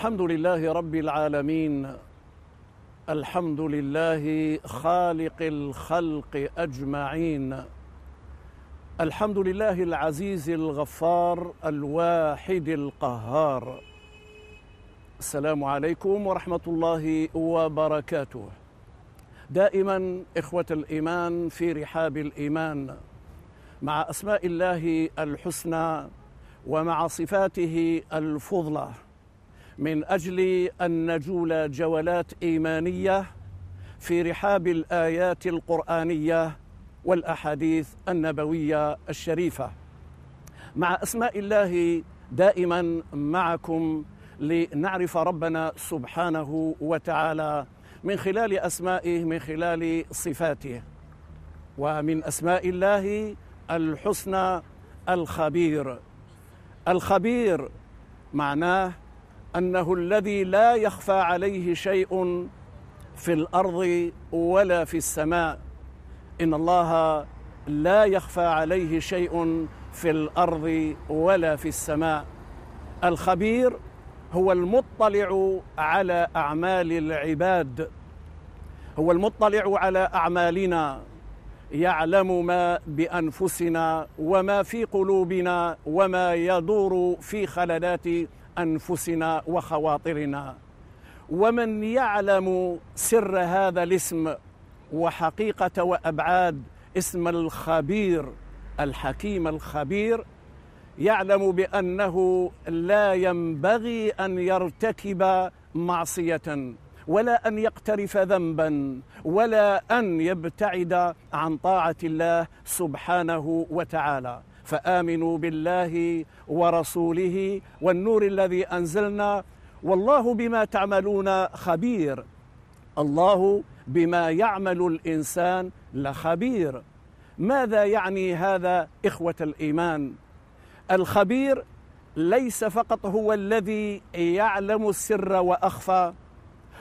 الحمد لله رب العالمين الحمد لله خالق الخلق اجمعين الحمد لله العزيز الغفار الواحد القهار السلام عليكم ورحمه الله وبركاته دائما اخوه الايمان في رحاب الايمان مع اسماء الله الحسنى ومع صفاته الفضله من اجل ان نجول جولات ايمانيه في رحاب الايات القرانيه والاحاديث النبويه الشريفه مع اسماء الله دائما معكم لنعرف ربنا سبحانه وتعالى من خلال اسمائه من خلال صفاته ومن اسماء الله الحسنى الخبير الخبير معناه انه الذي لا يخفى عليه شيء في الارض ولا في السماء ان الله لا يخفى عليه شيء في الارض ولا في السماء الخبير هو المطلع على اعمال العباد هو المطلع على اعمالنا يعلم ما بانفسنا وما في قلوبنا وما يدور في خللات انفسنا وخواطرنا ومن يعلم سر هذا الاسم وحقيقه وابعاد اسم الخبير الحكيم الخبير يعلم بانه لا ينبغي ان يرتكب معصيه ولا ان يقترف ذنبا ولا ان يبتعد عن طاعه الله سبحانه وتعالى فامنوا بالله ورسوله والنور الذي انزلنا والله بما تعملون خبير الله بما يعمل الانسان لخبير ماذا يعني هذا اخوه الايمان الخبير ليس فقط هو الذي يعلم السر واخفى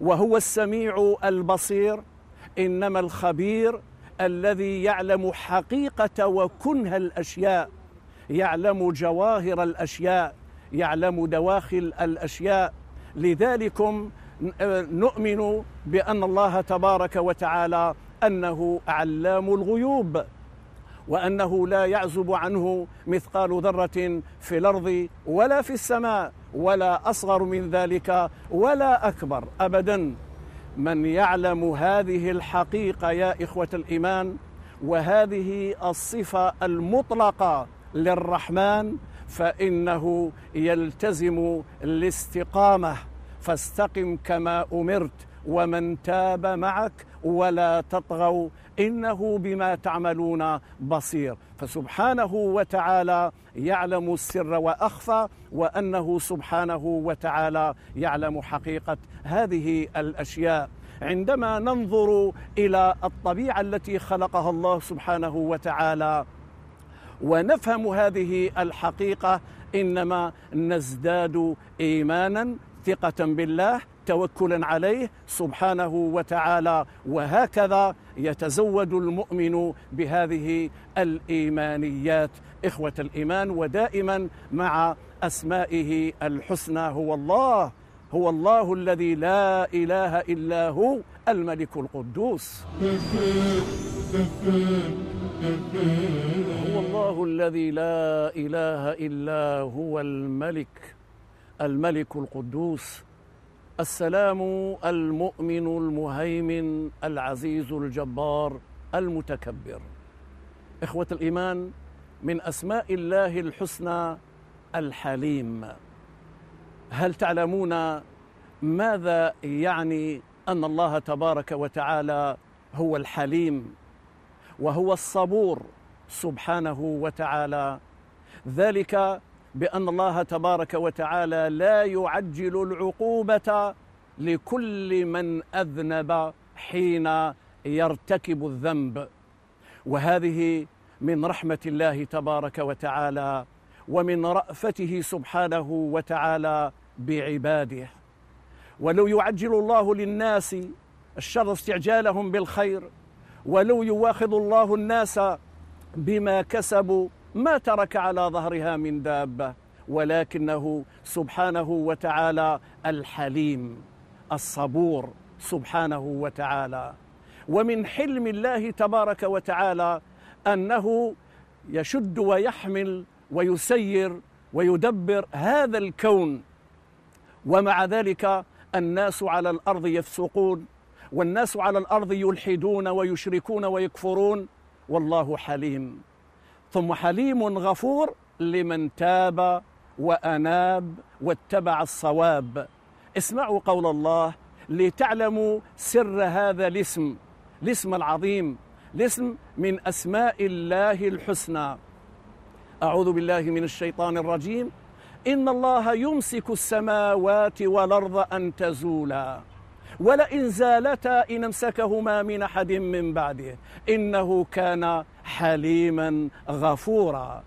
وهو السميع البصير انما الخبير الذي يعلم حقيقه وكنه الاشياء يعلم جواهر الاشياء يعلم دواخل الاشياء لذلكم آه، نؤمن بان الله تبارك وتعالى انه علام الغيوب وانه لا يعزب عنه مثقال ذره في الارض ولا في السماء ولا اصغر من ذلك ولا اكبر ابدا من يعلم هذه الحقيقه يا اخوه الايمان وهذه الصفه المطلقه للرحمن فانه يلتزم الاستقامه فاستقم كما امرت ومن تاب معك ولا تطغوا انه بما تعملون بصير فسبحانه وتعالى يعلم السر واخفى وانه سبحانه وتعالى يعلم حقيقه هذه الاشياء عندما ننظر الى الطبيعه التي خلقها الله سبحانه وتعالى ونفهم هذه الحقيقه انما نزداد ايمانا ثقه بالله توكلا عليه سبحانه وتعالى وهكذا يتزود المؤمن بهذه الايمانيات اخوه الايمان ودائما مع اسمائه الحسنى هو الله هو الله الذي لا اله الا هو الملك القدوس هو الله الذي لا اله الا هو الملك الملك القدوس السلام المؤمن المهيمن العزيز الجبار المتكبر إخوة الإيمان من أسماء الله الحسنى الحليم هل تعلمون ماذا يعني أن الله تبارك وتعالى هو الحليم وهو الصبور سبحانه وتعالى ذلك بأن الله تبارك وتعالى لا يعجل العقوبة لكل من أذنب حين يرتكب الذنب وهذه من رحمة الله تبارك وتعالى ومن رأفته سبحانه وتعالى بعباده ولو يعجل الله للناس الشر استعجالهم بالخير ولو يواخذ الله الناس بما كسبوا ما ترك على ظهرها من دابه ولكنه سبحانه وتعالى الحليم الصبور سبحانه وتعالى ومن حلم الله تبارك وتعالى انه يشد ويحمل ويسير ويدبر هذا الكون ومع ذلك الناس على الارض يفسقون والناس على الارض يلحدون ويشركون ويكفرون والله حليم ثم حليم غفور لمن تاب وأناب واتبع الصواب اسمعوا قول الله لتعلموا سر هذا الاسم الاسم العظيم الاسم من أسماء الله الحسنى أعوذ بالله من الشيطان الرجيم إن الله يمسك السماوات والأرض أن تزولا ولئن زالتا إن امسكهما من أحد من بعده إنه كان حليما غفورا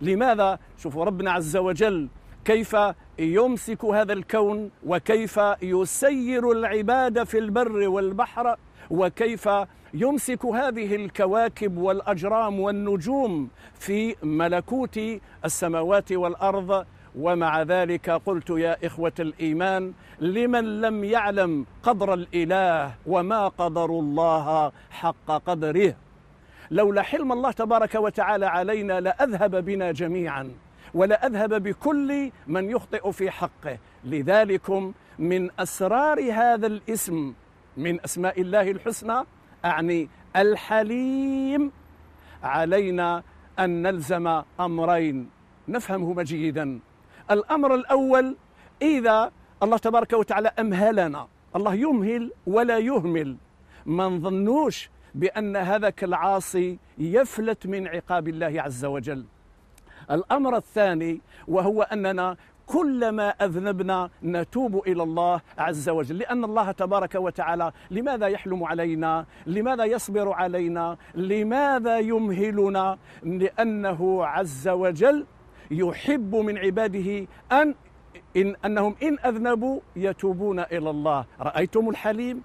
لماذا شوفوا ربنا عز وجل كيف يمسك هذا الكون وكيف يسير العباد في البر والبحر وكيف يمسك هذه الكواكب والاجرام والنجوم في ملكوت السماوات والارض ومع ذلك قلت يا إخوة الإيمان لمن لم يعلم قدر الإله وما قدر الله حق قدره لولا حلم الله تبارك وتعالى علينا لأذهب بنا جميعا ولأذهب بكل من يخطئ في حقه لذلكم من أسرار هذا الاسم من أسماء الله الحسنى أعني الحليم علينا أن نلزم أمرين نفهمهما جيدا الأمر الأول إذا الله تبارك وتعالى أمهلنا الله يمهل ولا يهمل ما نظنوش بأن هذاك العاصي يفلت من عقاب الله عز وجل الأمر الثاني وهو أننا كلما أذنبنا نتوب إلى الله عز وجل لأن الله تبارك وتعالى لماذا يحلم علينا لماذا يصبر علينا لماذا يمهلنا لأنه عز وجل يحب من عباده أن إن أنهم إن أذنبوا يتوبون إلى الله رأيتم الحليم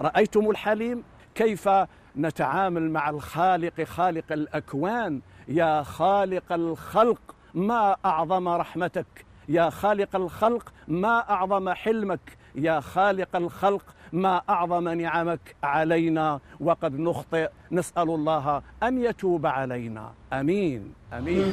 رأيتم الحليم كيف نتعامل مع الخالق خالق الأكوان يا خالق الخلق ما أعظم رحمتك يا خالق الخلق ما أعظم حلمك يا خالق الخلق ما أعظم نعمك علينا وقد نخطئ نسأل الله أن يتوب علينا أمين أمين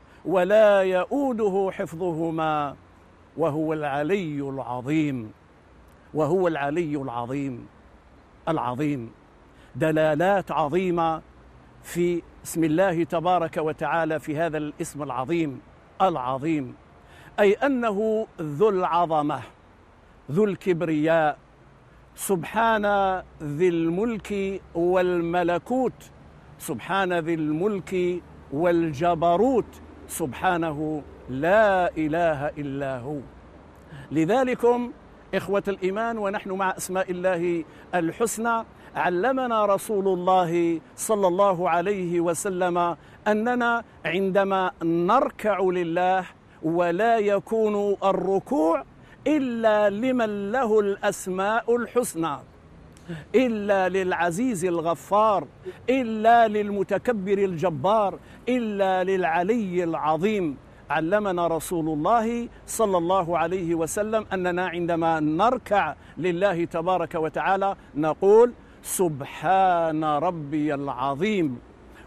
ولا يؤوده حفظهما وهو العلي العظيم وهو العلي العظيم العظيم دلالات عظيمه في اسم الله تبارك وتعالى في هذا الاسم العظيم العظيم اي انه ذو العظمه ذو الكبرياء سبحان ذي الملك والملكوت سبحان ذي الملك والجبروت سبحانه لا إله إلا هو لذلكم إخوة الإيمان ونحن مع أسماء الله الحسنى علمنا رسول الله صلى الله عليه وسلم أننا عندما نركع لله ولا يكون الركوع إلا لمن له الأسماء الحسنى إلا للعزيز الغفار إلا للمتكبر الجبار إلا للعلي العظيم علمنا رسول الله صلى الله عليه وسلم أننا عندما نركع لله تبارك وتعالى نقول سبحان ربي العظيم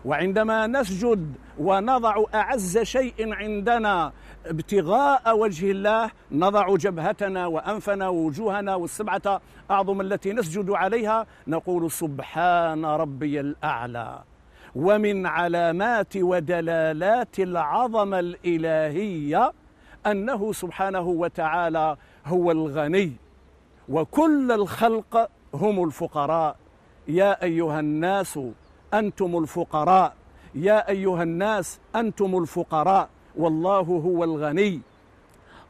وعندما نسجد ونضع اعز شيء عندنا ابتغاء وجه الله نضع جبهتنا وانفنا ووجوهنا والسبعه اعظم التي نسجد عليها نقول سبحان ربي الاعلى ومن علامات ودلالات العظمه الالهيه انه سبحانه وتعالى هو الغني وكل الخلق هم الفقراء يا ايها الناس أنتم الفقراء يا أيها الناس أنتم الفقراء والله هو الغني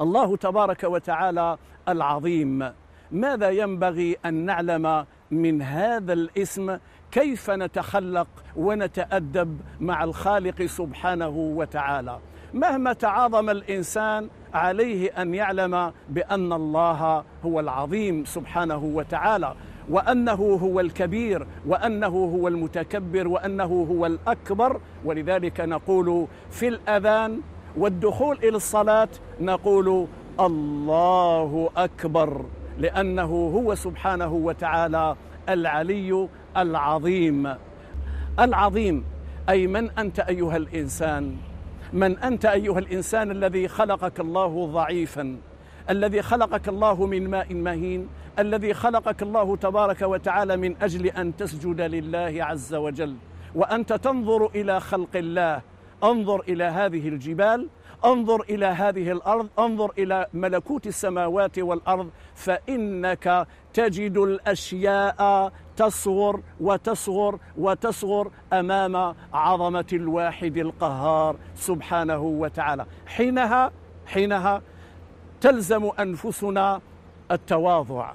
الله تبارك وتعالى العظيم ماذا ينبغي أن نعلم من هذا الاسم كيف نتخلق ونتأدب مع الخالق سبحانه وتعالى مهما تعاظم الإنسان عليه أن يعلم بأن الله هو العظيم سبحانه وتعالى وأنه هو الكبير وأنه هو المتكبر وأنه هو الأكبر ولذلك نقول في الأذان والدخول إلى الصلاة نقول الله أكبر لأنه هو سبحانه وتعالى العلي العظيم العظيم أي من أنت أيها الإنسان من أنت أيها الإنسان الذي خلقك الله ضعيفا الذي خلقك الله من ماء مهين الذي خلقك الله تبارك وتعالى من أجل أن تسجد لله عز وجل وأنت تنظر إلى خلق الله انظر إلى هذه الجبال انظر إلى هذه الأرض انظر إلى ملكوت السماوات والأرض فإنك تجد الأشياء تصغر وتصغر وتصغر أمام عظمة الواحد القهار سبحانه وتعالى حينها حينها تلزم أنفسنا التواضع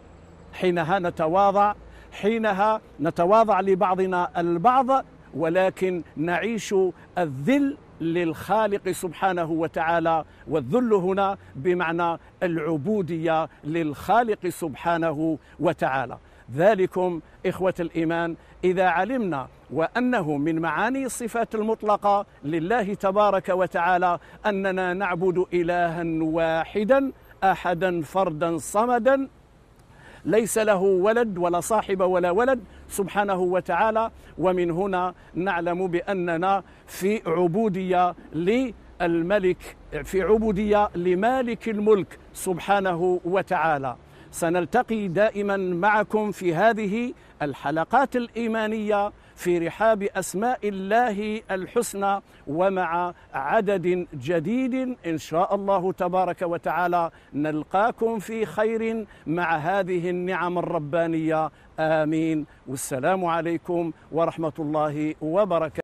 حينها نتواضع حينها نتواضع لبعضنا البعض ولكن نعيش الذل للخالق سبحانه وتعالى والذل هنا بمعنى العبوديه للخالق سبحانه وتعالى ذلكم إخوة الإيمان إذا علمنا وأنه من معاني الصفات المطلقة لله تبارك وتعالى أننا نعبد إلها واحدا أحدا فردا صمدا ليس له ولد ولا صاحب ولا ولد سبحانه وتعالى ومن هنا نعلم بأننا في عبودية للملك في عبودية لمالك الملك سبحانه وتعالى سنلتقي دائما معكم في هذه الحلقات الإيمانية في رحاب أسماء الله الحسنى ومع عدد جديد إن شاء الله تبارك وتعالى نلقاكم في خير مع هذه النعم الربانية آمين والسلام عليكم ورحمة الله وبركاته